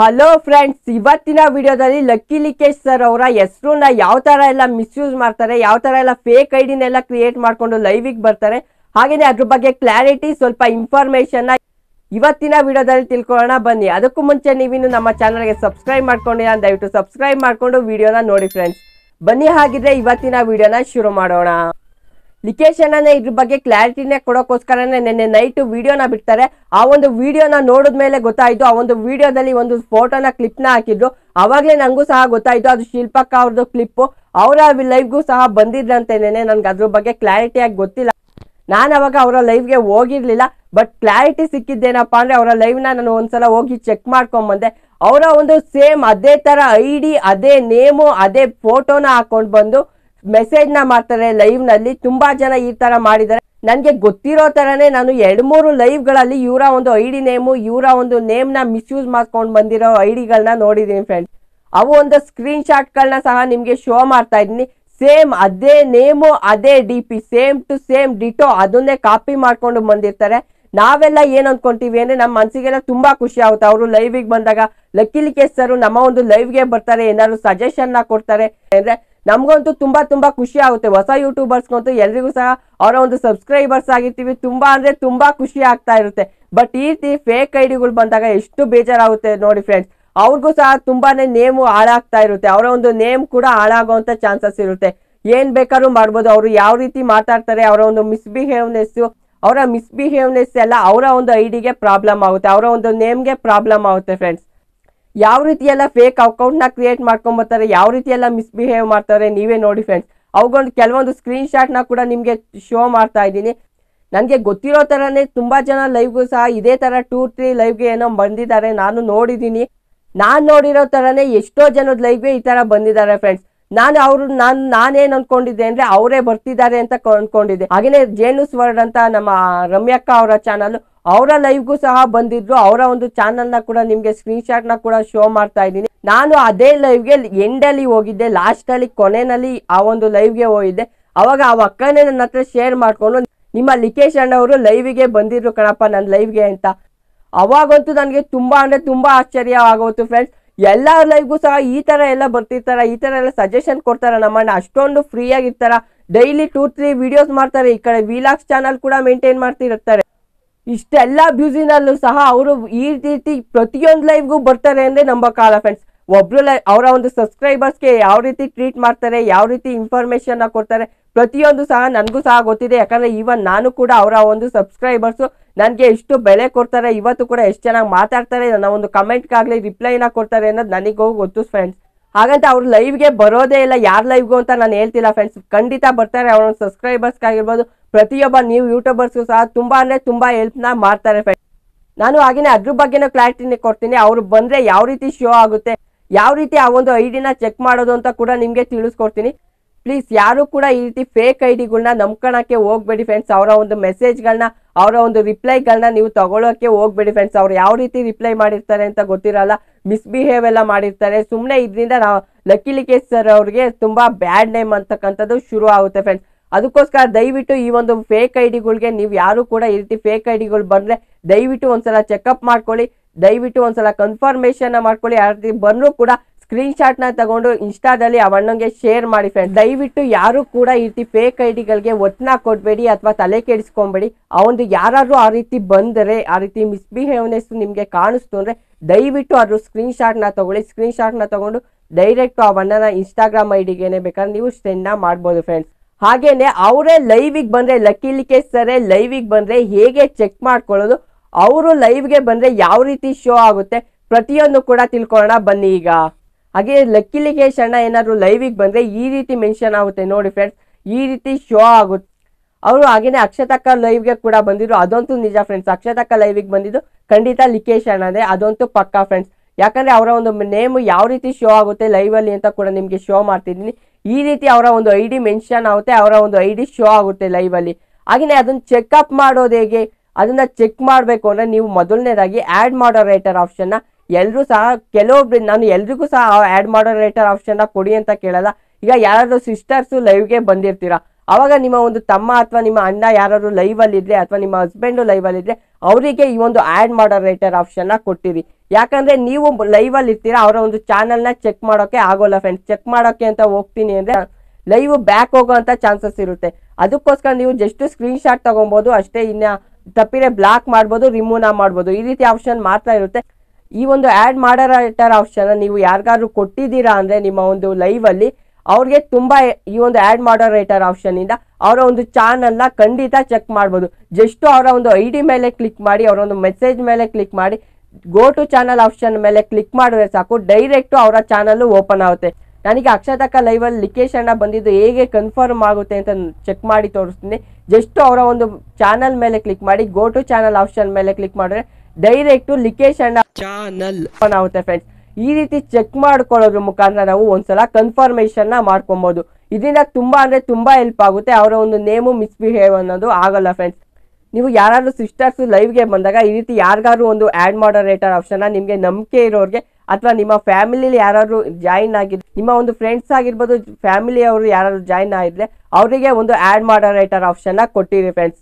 hello friends ಇವತ್ತಿನ ವಿಡಿಯೋದಲ್ಲಿ lucky Likesh sir ಅವರ ಹೆಸರನ್ನ ಯಾವ ತರ ಎಲ್ಲ ಮಿಸ್ಯೂಸ್ ಮಾಡ್ತಾರೆ ಯಾವ ತರ ಎಲ್ಲ ಫೇಕ್ ಐಡಿನೆಲ್ಲ ಕ್ರಿಯೇಟ್ ಮಾಡಿಕೊಂಡು ಲೈವಿಗೆ ಬರ್ತಾರೆ ಹಾಗೆಯೇ ಅದ್ರ ಬಗ್ಗೆ ಕ್ಲಾರಿಟಿ ಸ್ವಲ್ಪ ಇನ್ಫಾರ್ಮೇಷನ್ನ ಇವತ್ತಿನ ವಿಡಿಯೋದಲ್ಲಿ ತಿಳ್ಕೊಳ್ಳೋಣ ಬನ್ನಿ ಅದಕ್ಕೂ ಮುಂಚೆ ನೀವಿನ್ನು ನಮ್ಮ ಗೆ ಸಬ್ಸ್ಕ್ರೈಬ್ ಮಾಡ್ಕೊಂಡಿಲ್ಲ ದಯವಿಟ್ಟು ಸಬ್ಸ್ಕ್ರೈಬ್ ಮಾಡ್ಕೊಂಡು ವಿಡಿಯೋನ ನೋಡಿ ಫ್ರೆಂಡ್ಸ್ ಬನ್ನಿ ಹಾಗಿದ್ರೆ ಇವತ್ತಿನ ವಿಡಿಯೋನ ಶುರು ಮಾಡೋಣ ಲಿಕೇಶನ್ ಇದ್ರ ಬಗ್ಗೆ ಕ್ಲಾರಿಟಿನೇ ಕೊಡೋಕೋಸ್ಕರನೇ ನಿನ್ನೆ ನೈಟ್ ವಿಡಿಯೋನ ಬಿಡ್ತಾರೆ ಆ ಒಂದು ವಿಡಿಯೋನ ನೋಡಿದ್ಮೇಲೆ ಗೊತ್ತಾಯ್ತು ಆ ಒಂದು ವಿಡಿಯೋದಲ್ಲಿ ಒಂದು ಫೋಟೋನ ಕ್ಲಿಪ್ನ ಹಾಕಿದ್ರು ಅವಾಗಲೇ ನನಗೂ ಸಹ ಗೊತ್ತಾಯ್ತು ಅದು ಶಿಲ್ಪಕ್ಕ ಅವ್ರದ್ದು ಕ್ಲಿಪ್ಪು ಅವರ ಲೈವ್ಗೂ ಸಹ ನೆನೆ ನನ್ಗೆ ಅದ್ರ ಬಗ್ಗೆ ಕ್ಲಾರಿಟಿಯಾಗಿ ಗೊತ್ತಿಲ್ಲ ನಾನು ಅವಾಗ ಅವರ ಲೈವ್ಗೆ ಹೋಗಿರ್ಲಿಲ್ಲ ಬಟ್ ಕ್ಲಾರಿಟಿ ಸಿಕ್ಕಿದ್ದೇನಪ್ಪ ಅಂದ್ರೆ ಅವರ ಲೈವ್ನ ನಾನು ಒಂದ್ಸಲ ಹೋಗಿ ಚೆಕ್ ಮಾಡ್ಕೊಂಡ್ಬಂದೆ ಅವರ ಒಂದು ಸೇಮ್ ಅದೇ ತರ ಐ ಡಿ ಅದೇ ನೇಮು ಅದೇ ಫೋಟೋನ ಹಾಕೊಂಡು ಬಂದು ಮೆಸೇಜ್ ನ ಮಾಡ್ತಾರೆ ಲೈವ್ ನಲ್ಲಿ ತುಂಬಾ ಜನ ಈ ತರ ಮಾಡಿದ್ದಾರೆ ನನ್ಗೆ ಗೊತ್ತಿರೋ ತರನೇ ನಾನು ಎರಡ್ ಮೂರು ಲೈವ್ ಗಳಲ್ಲಿ ಇವರ ಒಂದು ಐಡಿ ನೇಮು ಇವರ ಒಂದು ನೇಮ್ ನ ಮಿಸ್ಯೂಸ್ ಮಾಡ್ಕೊಂಡು ಬಂದಿರೋ ಡಿಗಳನ್ನ ನೋಡಿದೀನಿ ಫ್ರೆಂಡ್ಸ್ ಅವು ಒಂದು ಸ್ಕ್ರೀನ್ ಶಾಟ್ ಗಳನ್ನ ಸಹ ನಿಮ್ಗೆ ಶೋ ಮಾಡ್ತಾ ಇದ್ದೀನಿ ಸೇಮ್ ಅದೇ ನೇಮು ಅದೇ D P same to same ditto ಅದನ್ನೇ ಕಾಪಿ ಮಾಡ್ಕೊಂಡು ಬಂದಿರ್ತಾರೆ ನಾವೆಲ್ಲ ಏನ್ ಅನ್ಕೊಂತೀವಿ ಅಂದ್ರೆ ನಮ್ಮ ಮನ್ಸಿಗೆಲ್ಲ ತುಂಬಾ ಖುಷಿ ಆಗುತ್ತೆ ಅವರು ಗೆ ಬಂದಾಗ ಲಕ್ಕಿಲಿ ಕೇಸರು ನಮ್ಮ ಒಂದು ಲೈವ್ ಗೆ ಬರ್ತಾರೆ ಏನಾದ್ರು ಸಜೆಷನ್ ನ ಕೊಡ್ತಾರೆ ಅಂದ್ರೆ ನಮಗಂತೂ ತುಂಬಾ ತುಂಬಾ ಖುಷಿ ಆಗುತ್ತೆ ಹೊಸ ಯೂಟ್ಯೂಬರ್ಸ್ಗಂತೂ ಎಲ್ರಿಗೂ ಸಹ ಅವರ ಒಂದು ಸಬ್ಸ್ಕ್ರೈಬರ್ಸ್ ಆಗಿರ್ತೀವಿ ತುಂಬಾ ಅಂದ್ರೆ ತುಂಬಾ ಖುಷಿ ಆಗ್ತಾ ಇರುತ್ತೆ ಬಟ್ ಈ ರೀತಿ ಫೇಕ್ ಐ ಡಿಗಳು ಬಂದಾಗ ಎಷ್ಟು ಬೇಜಾರಾಗುತ್ತೆ ನೋಡಿ ಫ್ರೆಂಡ್ಸ್ ಅವ್ರಿಗೂ ಸಹ ತುಂಬಾನೇ ನೇಮು ಹಾಳಾಗ್ತಾ ಇರುತ್ತೆ ಅವರ ಒಂದು ನೇಮ್ ಕೂಡ ಹಾಳಾಗುವಂಥ ಚಾನ್ಸಸ್ ಇರುತ್ತೆ ಏನ್ ಬೇಕಾದ್ರೂ ಮಾಡ್ಬೋದು ಅವರು ಯಾವ ರೀತಿ ಮಾತಾಡ್ತಾರೆ ಅವರ ಒಂದು ಮಿಸ್ಬಿಹೇವ್ನೆಸ್ ಅವರ ಮಿಸ್ಬಿಹೇವ್ನೆಸ್ ಎಲ್ಲ ಅವರ ಒಂದು ಐಡಿಗೆ ಪ್ರಾಬ್ಲಮ್ ಆಗುತ್ತೆ ಅವರ ಒಂದು ನೇಮ್ಗೆ ಪ್ರಾಬ್ಲಮ್ ಆಗುತ್ತೆ ಫ್ರೆಂಡ್ಸ್ ಯಾವ ರೀತಿ ಎಲ್ಲ ಫೇಕ್ ಅಕೌಂಟ್ನ ಕ್ರಿಯೇಟ್ ಮಾಡ್ಕೊಂಬರ್ತಾರೆ ಯಾವ ರೀತಿ ಎಲ್ಲ ಮಿಸ್ಬಿಹೇವ್ ಮಾಡ್ತಾರೆ ನೀವೇ ನೋಡಿ ಫ್ರೆಂಡ್ಸ್ ಅವುಗಳು ಕೆಲವೊಂದು ಸ್ಕ್ರೀನ್ ಶಾಟ್ನ ಕೂಡ ನಿಮಗೆ ಶೋ ಮಾಡ್ತಾ ಇದ್ದೀನಿ ನನಗೆ ಗೊತ್ತಿರೋ ಥರನೇ ತುಂಬ ಜನ ಲೈವ್ಗೂ ಸಹ ಇದೇ ಥರ ಟೂ ತ್ರೀ ಲೈವ್ಗೆ ಏನೋ ಬಂದಿದ್ದಾರೆ ನಾನು ನೋಡಿದ್ದೀನಿ ನಾನು ನೋಡಿರೋ ಥರನೇ ಎಷ್ಟೋ ಜನದ ಲೈವ್ಗೆ ಈ ಥರ ಬಂದಿದ್ದಾರೆ ಫ್ರೆಂಡ್ಸ್ ನಾನು ಅವರು ನಾನು ನಾನೇನು ಅನ್ಕೊಂಡಿದ್ದೆ ಅಂದರೆ ಅವರೇ ಬರ್ತಿದ್ದಾರೆ ಅಂತ ಅನ್ಕೊಂಡಿದ್ದೆ ಹಾಗೆಯೇ ಜೇನು ವರ್ಡ್ ಅಂತ ನಮ್ಮ ರಮ್ಯಕ್ಕ ಅವರ ಚಾನೆಲ್ ಅವರ ಲೈವ್ಗೂ ಸಹ ಬಂದಿದ್ರು ಅವರ ಒಂದು ನ ಕೂಡ ನಿಮಗೆ ನ ಕೂಡ ಶೋ ಮಾಡ್ತಾ ಇದ್ದೀನಿ ನಾನು ಅದೇ ಲೈವ್ಗೆ ಎಂಡಲ್ಲಿ ಹೋಗಿದ್ದೆ ಲಾಸ್ಟಲ್ಲಿ ಕೊನೆಯಲ್ಲಿ ಆ ಒಂದು ಲೈವ್ಗೆ ಹೋಗಿದ್ದೆ ಅವಾಗ ಆ ಅಕ್ಕನೇ ನನ್ನ ಹತ್ರ ಶೇರ್ ಮಾಡ್ಕೊಂಡು ನಿಮ್ಮ ಲಿಕೇಶ್ ಅಣ್ಣವರು ಗೆ ಬಂದಿದ್ರು ಕಣಪ್ಪ ನನ್ನ ಲೈವ್ಗೆ ಅಂತ ಅವಾಗಂತೂ ನನಗೆ ಅಂದ್ರೆ ತುಂಬಾ ಆಶ್ಚರ್ಯ ಆಶ್ಚರ್ಯವಾಗೋಯ್ತು ಫ್ರೆಂಡ್ಸ್ ಎಲ್ಲ ಲೈವ್ ಲೈವ್ಗೂ ಸಹ ಈ ತರ ಎಲ್ಲ ಬರ್ತಿರ್ತಾರೆ ಈ ತರ ಎಲ್ಲ ಸಜೆಷನ್ ಕೊಡ್ತಾರೆ ಅಣ್ಣ ಅಷ್ಟೊಂದು ಆಗಿರ್ತಾರ ಡೈಲಿ ಟೂ ತ್ರೀ ವಿಡಿಯೋಸ್ ಮಾಡ್ತಾರೆ ಈ ಕಡೆ ವಿಲಾಕ್ಸ್ ಚಾನಲ್ ಕೂಡ ಮೇಂಟೈನ್ ಮಾಡ್ತಿರ್ತಾರೆ ಇಷ್ಟೆಲ್ಲ ಬ್ಯೂಸಿನಲ್ಲೂ ಸಹ ಅವರು ಈ ರೀತಿ ಪ್ರತಿಯೊಂದು ಲೈವ್ಗೂ ಬರ್ತಾರೆ ಅಂದರೆ ನಂಬಕ್ಕಾಗಲ್ಲ ಫ್ರೆಂಡ್ಸ್ ಒಬ್ರು ಲೈ ಅವರ ಒಂದು ಸಬ್ಸ್ಕ್ರೈಬರ್ಸ್ಗೆ ಯಾವ ರೀತಿ ಟ್ರೀಟ್ ಮಾಡ್ತಾರೆ ಯಾವ ರೀತಿ ಇನ್ಫಾರ್ಮೇಷನ್ನ ಕೊಡ್ತಾರೆ ಪ್ರತಿಯೊಂದು ಸಹ ನನಗೂ ಸಹ ಗೊತ್ತಿದೆ ಯಾಕಂದರೆ ಈವನ್ ನಾನು ಕೂಡ ಅವರ ಒಂದು ಸಬ್ಸ್ಕ್ರೈಬರ್ಸು ನನಗೆ ಎಷ್ಟು ಬೆಲೆ ಕೊಡ್ತಾರೆ ಇವತ್ತು ಕೂಡ ಎಷ್ಟು ಚೆನ್ನಾಗಿ ಮಾತಾಡ್ತಾರೆ ನನ್ನ ಒಂದು ಕಮೆಂಟ್ಗಾಗಲಿ ರಿಪ್ಲೈನ ಕೊಡ್ತಾರೆ ಅನ್ನೋದು ನನಗೂ ಗೊತ್ತು ಫ್ರೆಂಡ್ಸ್ ಹಾಗಂತ ಅವ್ರು ಲೈವ್ಗೆ ಬರೋದೇ ಇಲ್ಲ ಯಾರ ಲೈವ್ಗೂ ಅಂತ ನಾನು ಹೇಳ್ತಿಲ್ಲ ಫ್ರೆಂಡ್ಸ್ ಖಂಡಿತ ಬರ್ತಾರೆ ಅವ್ರ ಸಬ್ಸ್ಕ್ರೈಬರ್ಸ್ಗಾಗಿರ್ಬೋದು ಪ್ರತಿಯೊಬ್ಬ ನೀವು ಯೂಟ್ಯೂಬರ್ಸ್ಗೂ ಸಹ ತುಂಬಾ ತುಂಬಾ ಹೆಲ್ಪ್ ನ ಮಾಡ್ತಾರೆ ಫ್ರೆಂಡ್ ನಾನು ಹಾಗೇನೆ ಅದ್ರ ಬಗ್ಗೆನೂ ಕ್ಲಾರಿಟಿನೇ ಕೊಡ್ತೀನಿ ಅವ್ರು ಬಂದ್ರೆ ಯಾವ ರೀತಿ ಶೋ ಆಗುತ್ತೆ ಯಾವ ರೀತಿ ಆ ಒಂದು ಐಡಿನ ಚೆಕ್ ಮಾಡೋದು ಅಂತ ಕೂಡ ನಿಮಗೆ ತಿಳಿಸ್ಕೊಡ್ತೀನಿ ಪ್ಲೀಸ್ ಯಾರು ಕೂಡ ಈ ರೀತಿ ಫೇಕ್ ಐಡಿಗಳನ್ನ ನಂಬ್ಕೊಳಕ್ಕೆ ಹೋಗ್ಬೇಡಿ ಫ್ರೆಂಡ್ಸ್ ಅವರ ಒಂದು ಮೆಸೇಜ್ಗಳನ್ನ ಅವರ ಒಂದು ರಿಪ್ಲೈಗಳನ್ನ ನೀವು ತಗೊಳ್ಳೋಕೆ ಹೋಗ್ಬೇಡಿ ಫ್ರೆಂಡ್ಸ್ ಅವ್ರು ಯಾವ ರೀತಿ ರಿಪ್ಲೈ ಮಾಡಿರ್ತಾರೆ ಅಂತ ಗೊತ್ತಿರಲ್ಲ ಮಿಸ್ಬಿಹೇವ್ ಎಲ್ಲ ಮಾಡಿರ್ತಾರೆ ಸುಮ್ಮನೆ ಇದರಿಂದ ನಾವು ಲಕ್ಕಿ ಸರ್ ಅವ್ರಿಗೆ ತುಂಬಾ ಬ್ಯಾಡ್ ನೇಮ್ ಅಂತಕ್ಕಂಥದ್ದು ಶುರು ಆಗುತ್ತೆ ಫ್ರೆಂಡ್ಸ್ ಅದಕ್ಕೋಸ್ಕರ ದಯವಿಟ್ಟು ಈ ಒಂದು ಫೇಕ್ ಐ ಡಿಗಳಿಗೆ ನೀವು ಯಾರು ಕೂಡ ಈ ರೀತಿ ಫೇಕ್ ಐ ಡಿಗಳು ಬಂದರೆ ದಯವಿಟ್ಟು ಒಂದ್ಸಲ ಚೆಕಪ್ ಮಾಡ್ಕೊಳ್ಳಿ ದಯವಿಟ್ಟು ಒಂದ್ಸಲ ಕನ್ಫರ್ಮೇಷನ್ ಮಾಡ್ಕೊಳ್ಳಿ ಯಾವ ರೀತಿ ಬಂದರೂ ಕೂಡ ಸ್ಕ್ರೀನ್ಶಾಟ್ನ ತಗೊಂಡು ಇನ್ಸ್ಟಾದಲ್ಲಿ ಅವಣ್ಣಂಗೆ ಶೇರ್ ಮಾಡಿ ಫ್ರೆಂಡ್ ದಯವಿಟ್ಟು ಯಾರು ಕೂಡ ಈ ರೀತಿ ಫೇಕ್ ಐ ಡಿಗಳಿಗೆ ಒತ್ತನ ಕೊಡಬೇಡಿ ಅಥವಾ ತಲೆ ಕೆಡಿಸ್ಕೊಂಬೇಡಿ ಅವನು ಯಾರಾದರೂ ಆ ರೀತಿ ಬಂದರೆ ಆ ರೀತಿ ಮಿಸ್ಬಿಹೇವ್ನೆಸ್ ನಿಮಗೆ ಕಾಣಿಸ್ತು ಅಂದರೆ ದಯವಿಟ್ಟು ಅದ್ರ ಸ್ಕ್ರೀನ್ಶಾಟ್ನ ತಗೊಳ್ಳಿ ಸ್ಕ್ರೀನ್ಶಾಟ್ನ ತಗೊಂಡು ಡೈರೆಕ್ಟ್ ಆ ಅಣ್ಣನ ಇನ್ಸ್ಟಾಗ್ರಾಮ್ ಐ ಡಿಗೆ ಬೇಕಾದ್ರೆ ನೀವು ಸೆಂಡ್ನ ಮಾಡ್ಬೋದು ಫ್ರೆಂಡ್ಸ್ ಹಾಗೇನೆ ಅವರೇ ಲೈವಿಗೆ ಬಂದರೆ ಲಕ್ಕಿ ಲಿಕೇಶ್ ಸರೇ ಲೈವಿಗೆ ಬಂದರೆ ಹೇಗೆ ಚೆಕ್ ಮಾಡ್ಕೊಳ್ಳೋದು ಅವರು ಲೈವ್ಗೆ ಬಂದರೆ ಯಾವ ರೀತಿ ಶೋ ಆಗುತ್ತೆ ಪ್ರತಿಯೊಂದು ಕೂಡ ತಿಳ್ಕೊಳ್ಳೋಣ ಬನ್ನಿ ಈಗ ಹಾಗೆ ಲಕ್ಕಿ ಲಿಕೇಶ್ ಅಣ್ಣ ಏನಾದರೂ ಲೈವಿಗೆ ಬಂದರೆ ಈ ರೀತಿ ಮೆನ್ಷನ್ ಆಗುತ್ತೆ ನೋಡಿ ಫ್ರೆಂಡ್ಸ್ ಈ ರೀತಿ ಶೋ ಆಗುತ್ತೆ ಅವರು ಹಾಗೆಯೇ ಅಕ್ಷತಕ್ಕ ಲೈವ್ಗೆ ಕೂಡ ಬಂದಿದ್ರು ಅದಂತೂ ನಿಜ ಫ್ರೆಂಡ್ಸ್ ಅಕ್ಷತಕ್ಕ ಲೈವಿಗೆ ಬಂದಿದ್ದು ಖಂಡಿತ ಲಿಕೇಶ್ ಅಂದರೆ ಅದಂತೂ ಪಕ್ಕಾ ಫ್ರೆಂಡ್ಸ್ ಯಾಕಂದರೆ ಅವರ ಒಂದು ನೇಮು ಯಾವ ರೀತಿ ಶೋ ಆಗುತ್ತೆ ಲೈವಲ್ಲಿ ಅಂತ ಕೂಡ ನಿಮಗೆ ಶೋ ಮಾಡ್ತಿದ್ದೀನಿ ಈ ರೀತಿ ಅವರ ಒಂದು ಐ ಡಿ ಮೆನ್ಷನ್ ಆಗುತ್ತೆ ಅವರ ಒಂದು ಐ ಡಿ ಶೋ ಆಗುತ್ತೆ ಲೈವಲ್ಲಿ ಹಾಗೆಯೇ ಅದನ್ನು ಚೆಕ್ಅಪ್ ಮಾಡೋದು ಹೇಗೆ ಅದನ್ನು ಚೆಕ್ ಮಾಡಬೇಕು ಅಂದರೆ ನೀವು ಮೊದಲನೇದಾಗಿ ಆ್ಯಡ್ ಮಾಡರೇಟರ್ ಆಪ್ಷನ್ನ ಎಲ್ಲರೂ ಸಹ ಕೆಲವೊಬ್ರು ನಾನು ಎಲ್ರಿಗೂ ಸಹ ಆ್ಯಡ್ ಮಾಡರೇಟರ್ ಆಪ್ಷನ್ನ ಕೊಡಿ ಅಂತ ಕೇಳಲ್ಲ ಈಗ ಯಾರಾದರೂ ಸಿಸ್ಟರ್ಸು ಲೈವ್ಗೆ ಬಂದಿರ್ತೀರಾ ಆವಾಗ ನಿಮ್ಮ ಒಂದು ತಮ್ಮ ಅಥವಾ ನಿಮ್ಮ ಅಣ್ಣ ಯಾರು ಅಲ್ಲಿ ಇದ್ರೆ ಅಥವಾ ನಿಮ್ಮ ಹಸ್ಬೆಂಡು ಅಲ್ಲಿ ಇದ್ರೆ ಅವರಿಗೆ ಈ ಒಂದು ಆ್ಯಡ್ ಆಪ್ಷನ್ ಆಪ್ಷನ್ನ ಕೊಟ್ಟಿರಿ ಯಾಕಂದ್ರೆ ನೀವು ಲೈವಲ್ಲಿ ಇರ್ತೀರಾ ಅವರ ಒಂದು ಚಾನಲ್ನ ಚೆಕ್ ಮಾಡೋಕೆ ಆಗೋಲ್ಲ ಫ್ರೆಂಡ್ಸ್ ಚೆಕ್ ಮಾಡೋಕೆ ಅಂತ ಹೋಗ್ತೀನಿ ಅಂದರೆ ಲೈವ್ ಬ್ಯಾಕ್ ಹೋಗೋವಂಥ ಚಾನ್ಸಸ್ ಇರುತ್ತೆ ಅದಕ್ಕೋಸ್ಕರ ನೀವು ಜಸ್ಟ್ ಸ್ಕ್ರೀನ್ ಶಾಟ್ ತೊಗೊಬೋದು ಅಷ್ಟೇ ಇನ್ನು ತಪ್ಪಿರೇ ಬ್ಲಾಕ್ ಮಾಡ್ಬೋದು ರಿಮೂವ್ ಮಾಡ್ಬೋದು ಈ ರೀತಿ ಆಪ್ಷನ್ ಮಾತ್ರ ಇರುತ್ತೆ ಈ ಒಂದು ಆ್ಯಡ್ ಮಾಡೋರೈಟರ್ ಆಪ್ಷನ್ನ ನೀವು ಯಾರಿಗಾದ್ರು ಕೊಟ್ಟಿದ್ದೀರಾ ಅಂದರೆ ನಿಮ್ಮ ಒಂದು ಲೈವಲ್ಲಿ ಅವ್ರಿಗೆ ತುಂಬಾ ಈ ಒಂದು ಆಡ್ ಮಾಡರೇಟರ್ ಆಪ್ಷನ್ ಇಂದ ಅವರ ಒಂದು ಚಾನಲ್ನ ಖಂಡಿತ ಚೆಕ್ ಮಾಡ್ಬೋದು ಜಸ್ಟ್ ಅವರ ಒಂದು ಐ ಡಿ ಮೇಲೆ ಕ್ಲಿಕ್ ಮಾಡಿ ಅವರ ಒಂದು ಮೆಸೇಜ್ ಮೇಲೆ ಕ್ಲಿಕ್ ಮಾಡಿ ಗೋ ಟು ಚಾನಲ್ ಆಪ್ಷನ್ ಮೇಲೆ ಕ್ಲಿಕ್ ಮಾಡಿದ್ರೆ ಸಾಕು ಡೈರೆಕ್ಟು ಅವರ ಚಾನಲ್ ಓಪನ್ ಆಗುತ್ತೆ ನನಗೆ ಅಕ್ಷತಕ್ಕ ಲೈವಲ್ಲಿ ಲಿಕೇಶ್ ಅಣ್ಣ ಬಂದಿದ್ದು ಹೇಗೆ ಕನ್ಫರ್ಮ್ ಆಗುತ್ತೆ ಅಂತ ಚೆಕ್ ಮಾಡಿ ತೋರಿಸ್ತೀನಿ ಜಸ್ಟ್ ಅವರ ಒಂದು ಚಾನಲ್ ಮೇಲೆ ಕ್ಲಿಕ್ ಮಾಡಿ ಗೋ ಟು ಚಾನಲ್ ಆಪ್ಷನ್ ಮೇಲೆ ಕ್ಲಿಕ್ ಮಾಡಿದ್ರೆ ಡೈರೆಕ್ಟು ಲಿಕೇಶ್ ಅಣ್ಣ ಚಾನಲ್ ಓಪನ್ ಆಗುತ್ತೆ ಫ್ರೆಂಡ್ಸ್ ಈ ರೀತಿ ಚೆಕ್ ಮಾಡ್ಕೊಳ್ಳೋದ್ರ ಮುಖಾಂತರ ನಾವು ಒಂದ್ಸಲ ಕನ್ಫರ್ಮೇಷನ್ನ ಮಾಡ್ಕೊಬೋದು ಇದರಿಂದ ತುಂಬಾ ಅಂದರೆ ತುಂಬ ಹೆಲ್ಪ್ ಆಗುತ್ತೆ ಅವರ ಒಂದು ನೇಮು ಮಿಸ್ಬಿಹೇವ್ ಅನ್ನೋದು ಆಗಲ್ಲ ಫ್ರೆಂಡ್ಸ್ ನೀವು ಯಾರಾದರೂ ಸಿಸ್ಟರ್ಸ್ ಲೈವ್ಗೆ ಬಂದಾಗ ಈ ರೀತಿ ಯಾರಿಗಾದ್ರೂ ಒಂದು ಆ್ಯಡ್ ಮಾಡರೇಟರ್ ಆಪ್ಷನ್ನ ನಿಮಗೆ ನಂಬಿಕೆ ಇರೋರಿಗೆ ಅಥವಾ ನಿಮ್ಮ ಫ್ಯಾಮಿಲಿಲಿ ಯಾರಾದರೂ ಜಾಯಿನ್ ಆಗಿದ್ರೆ ನಿಮ್ಮ ಒಂದು ಫ್ರೆಂಡ್ಸ್ ಆಗಿರ್ಬೋದು ಅವರು ಯಾರಾದರೂ ಜಾಯಿನ್ ಆಗಿದ್ರೆ ಅವರಿಗೆ ಒಂದು ಆ್ಯಡ್ ಮಾಡರೇಟರ್ ಆಪ್ಷನ್ನ ಕೊಟ್ಟಿರಿ ಫ್ರೆಂಡ್ಸ್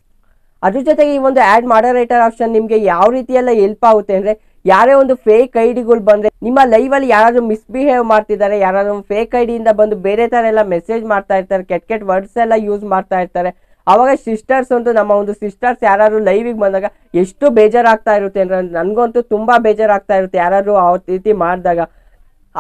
ಅದ್ರ ಜೊತೆಗೆ ಈ ಒಂದು ಆ್ಯಡ್ ಮಾಡರೇಟರ್ ಆಪ್ಷನ್ ನಿಮಗೆ ಯಾವ ರೀತಿಯೆಲ್ಲ ಹೆಲ್ಪ್ ಆಗುತ್ತೆ ಅಂದರೆ ಯಾರೇ ಒಂದು ಫೇಕ್ ಐ ಡಿಗಳು ಬಂದರೆ ನಿಮ್ಮ ಲೈವಲ್ಲಿ ಯಾರಾದರೂ ಮಿಸ್ಬಿಹೇವ್ ಮಾಡ್ತಿದ್ದಾರೆ ಯಾರಾದರೂ ಫೇಕ್ ಐ ಡಿಯಿಂದ ಬಂದು ಬೇರೆ ಥರ ಎಲ್ಲ ಮೆಸೇಜ್ ಮಾಡ್ತಾ ಇರ್ತಾರೆ ಕೆಟ್ಟ ಕೆಟ್ಟ ವರ್ಡ್ಸ್ ಎಲ್ಲ ಯೂಸ್ ಮಾಡ್ತಾ ಇರ್ತಾರೆ ಅವಾಗ ಸಿಸ್ಟರ್ಸ್ ಅಂತೂ ನಮ್ಮ ಒಂದು ಸಿಸ್ಟರ್ಸ್ ಯಾರಾದ್ರು ಲೈವಿಗೆ ಬಂದಾಗ ಎಷ್ಟು ಬೇಜಾರಾಗ್ತಾ ಇರುತ್ತೆ ಅಂದರೆ ನನಗಂತೂ ತುಂಬ ಬೇಜಾರಾಗ್ತಾ ಇರುತ್ತೆ ಯಾರಾದರೂ ಆ ರೀತಿ ಮಾಡಿದಾಗ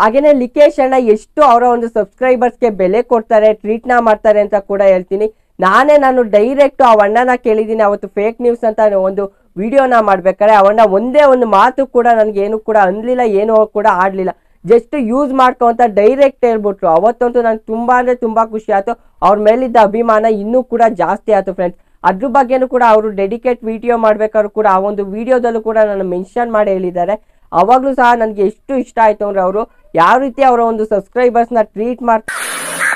ಹಾಗೆಯೇ ಲಿಕೇಶ್ ಅಣ್ಣ ಎಷ್ಟು ಅವರ ಒಂದು ಸಬ್ಸ್ಕ್ರೈಬರ್ಸ್ಗೆ ಬೆಲೆ ಕೊಡ್ತಾರೆ ಟ್ರೀಟ್ನ ಮಾಡ್ತಾರೆ ಅಂತ ಕೂಡ ಹೇಳ್ತೀನಿ ನಾನೇ ನಾನು ಡೈರೆಕ್ಟ್ ಆ ಅಣ್ಣನ ಕೇಳಿದ್ದೀನಿ ಅವತ್ತು ಫೇಕ್ ನ್ಯೂಸ್ ಅಂತ ಒಂದು ವಿಡಿಯೋನ ಮಾಡ್ಬೇಕಾದ್ರೆ ಅವಣ್ಣ ಒಂದೇ ಒಂದು ಮಾತು ಕೂಡ ನನಗೇನು ಏನು ಕೂಡ ಅನ್ಲಿಲ್ಲ ಏನೂ ಕೂಡ ಆಡಲಿಲ್ಲ ಜಸ್ಟ್ ಯೂಸ್ ಮಾಡ್ಕೋ ಅಂತ ಡೈರೆಕ್ಟ್ ಹೇಳ್ಬಿಟ್ರು ಅವತ್ತಂತೂ ನಂಗೆ ತುಂಬ ಅಂದರೆ ತುಂಬ ಖುಷಿ ಆಯಿತು ಅವ್ರ ಮೇಲಿದ್ದ ಅಭಿಮಾನ ಇನ್ನೂ ಕೂಡ ಜಾಸ್ತಿ ಆಯಿತು ಫ್ರೆಂಡ್ಸ್ ಅದ್ರ ಬಗ್ಗೆನೂ ಕೂಡ ಅವರು ಡೆಡಿಕೇಟ್ ವಿಡಿಯೋ ಮಾಡ್ಬೇಕಾದ್ರು ಕೂಡ ಆ ಒಂದು ವಿಡಿಯೋದಲ್ಲೂ ಕೂಡ ನಾನು ಮೆನ್ಷನ್ ಮಾಡಿ ಹೇಳಿದ್ದಾರೆ ಅವಾಗಲೂ ಸಹ ನನಗೆ ಎಷ್ಟು ಇಷ್ಟ ಆಯಿತು ಅಂದರೆ ಅವರು ಯಾವ ರೀತಿ ಅವರ ಒಂದು ಸಬ್ಸ್ಕ್ರೈಬರ್ಸ್ನ ಟ್ರೀಟ್ ಮಾಡ್ತಾರೆ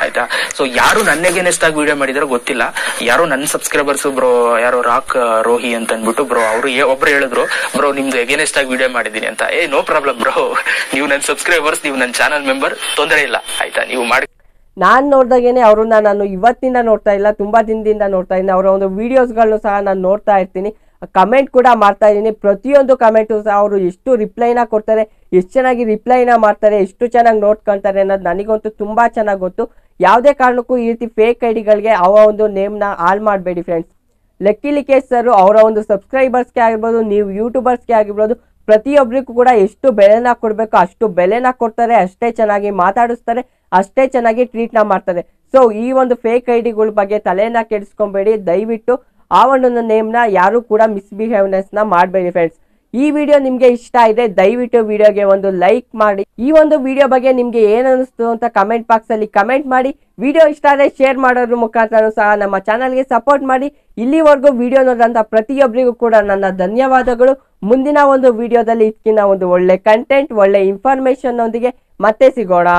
ಆಯ್ತಾ ಸೊ ಯಾರು ನನ್ನ ಅಗೇನೆಸ್ಟ್ ಆಗಿ ವಿಡಿಯೋ ಮಾಡಿದ್ರೋ ಗೊತ್ತಿಲ್ಲ ಯಾರು ನನ್ನ ಸಬ್ಸ್ಕ್ರೈಬರ್ಸ್ ಬ್ರೋ ಯಾರೋ ರಾಕ್ ರೋಹಿ ಅಂತ ಅಂದ್ಬಿಟ್ಟು ಬ್ರೋ ಅವರು ಒಬ್ರು ಹೇಳಿದ್ರು ಬ್ರೋ ನಿಮ್ದು ಎಗೇನೆಸ್ಟ್ ಆಗಿ ವಿಡಿಯೋ ಮಾಡಿದೀನಿ ಅಂತ ಏ ನೋ ಪ್ರಾಬ್ಲಮ್ ಬ್ರೋ ನೀವು ನನ್ನ ಸಬ್ಸ್ಕ್ರೈಬರ್ಸ್ ನೀವು ನನ್ನ ಚಾನಲ್ ಮೆಂಬರ್ ತೊಂದರೆ ಇಲ್ಲ ಆಯ್ತಾ ನೀವು ಮಾಡಿ ನಾನು ನೋಡಿದಾಗೇನೆ ಅವ್ರನ್ನ ನಾನು ಇವತ್ತಿಂದ ನೋಡ್ತಾ ಇಲ್ಲ ತುಂಬಾ ದಿನದಿಂದ ನೋಡ್ತಾ ಇದ್ದೀನಿ ಅವರ ಒಂದು ವಿಡಿಯೋಸ್ ವಿಡಿಯೋಸ್ಗಳನ್ನು ಸಹ ನಾನು ನೋಡ್ತಾ ಇರ್ತೀನಿ ಕಮೆಂಟ್ ಕೂಡ ಮಾಡ್ತಾ ಇದ್ದೀನಿ ಪ್ರತಿಯೊಂದು ಕಮೆಂಟು ಸಹ ಅವರು ಎಷ್ಟು ರಿಪ್ಲೈನ ಕೊಡ್ತಾರೆ ಎಷ್ಟು ಚೆನ್ನಾಗಿ ರಿಪ್ಲೈನ ಮಾಡ್ತಾರೆ ಎಷ್ಟು ಚೆನ್ನಾಗಿ ನೋಡ್ಕೊಳ್ತಾರೆ ಅನ್ನೋದು ನನಗಂತೂ ತುಂಬ ಚೆನ್ನಾಗಿ ಗೊತ್ತು ಯಾವುದೇ ಕಾರಣಕ್ಕೂ ಈ ರೀತಿ ಫೇಕ್ ಐಡಿಗಳಿಗೆ ಅವ ಒಂದು ನೇಮ್ನ ಆಲ್ ಮಾಡಬೇಡಿ ಫ್ರೆಂಡ್ಸ್ ಲಕ್ಕಿ ಕೇಸ್ ಸರ್ ಅವರ ಒಂದು ಸಬ್ಸ್ಕ್ರೈಬರ್ಸ್ಗೆ ಆಗಿರ್ಬೋದು ನೀವು ಯೂಟ್ಯೂಬರ್ಸ್ಗೆ ಆಗಿರ್ಬೋದು ಪ್ರತಿಯೊಬ್ಬರಿಗೂ ಕೂಡ ಎಷ್ಟು ಬೆಲೆನ ಕೊಡಬೇಕು ಅಷ್ಟು ಬೆಲೆನ ಕೊಡ್ತಾರೆ ಅಷ್ಟೇ ಚೆನ್ನಾಗಿ ಮಾತಾಡಿಸ್ತಾರೆ ಅಷ್ಟೇ ಚೆನ್ನಾಗಿ ಟ್ರೀಟ್ನ ಮಾಡ್ತಾರೆ ಸೊ ಈ ಒಂದು ಫೇಕ್ ಐಡಿಗಳ ಬಗ್ಗೆ ತಲೆನ ಕೆಡಿಸ್ಕೊಬೇಡಿ ದಯವಿಟ್ಟು ಆ ಒಂದೊಂದು ನೇಮ್ನ ಯಾರೂ ಕೂಡ ಮಿಸ್ಬಿಹೇವ್ನೆಸ್ನ ಮಾಡಬೇಡಿ ಫ್ರೆಂಡ್ಸ್ ಈ ವಿಡಿಯೋ ನಿಮ್ಗೆ ಇಷ್ಟ ಇದೆ ದಯವಿಟ್ಟು ವಿಡಿಯೋಗೆ ಒಂದು ಲೈಕ್ ಮಾಡಿ ಈ ಒಂದು ವಿಡಿಯೋ ಬಗ್ಗೆ ನಿಮ್ಗೆ ಏನಿಸ್ತು ಅಂತ ಕಮೆಂಟ್ ಬಾಕ್ಸ್ ಅಲ್ಲಿ ಕಮೆಂಟ್ ಮಾಡಿ ವಿಡಿಯೋ ಇಷ್ಟ ಆದರೆ ಶೇರ್ ಮಾಡೋದ್ರ ಮುಖಾಂತರ ಸಹ ನಮ್ಮ ಗೆ ಸಪೋರ್ಟ್ ಮಾಡಿ ಇಲ್ಲಿವರೆಗೂ ವಿಡಿಯೋ ನೋಡಿದಂತ ಪ್ರತಿಯೊಬ್ಬರಿಗೂ ಕೂಡ ನನ್ನ ಧನ್ಯವಾದಗಳು ಮುಂದಿನ ಒಂದು ವಿಡಿಯೋದಲ್ಲಿ ಇದಕ್ಕಿನ್ನ ಒಂದು ಒಳ್ಳೆ ಕಂಟೆಂಟ್ ಒಳ್ಳೆ ಇನ್ಫಾರ್ಮೇಶನ್ ಒಂದಿಗೆ ಮತ್ತೆ ಸಿಗೋಣ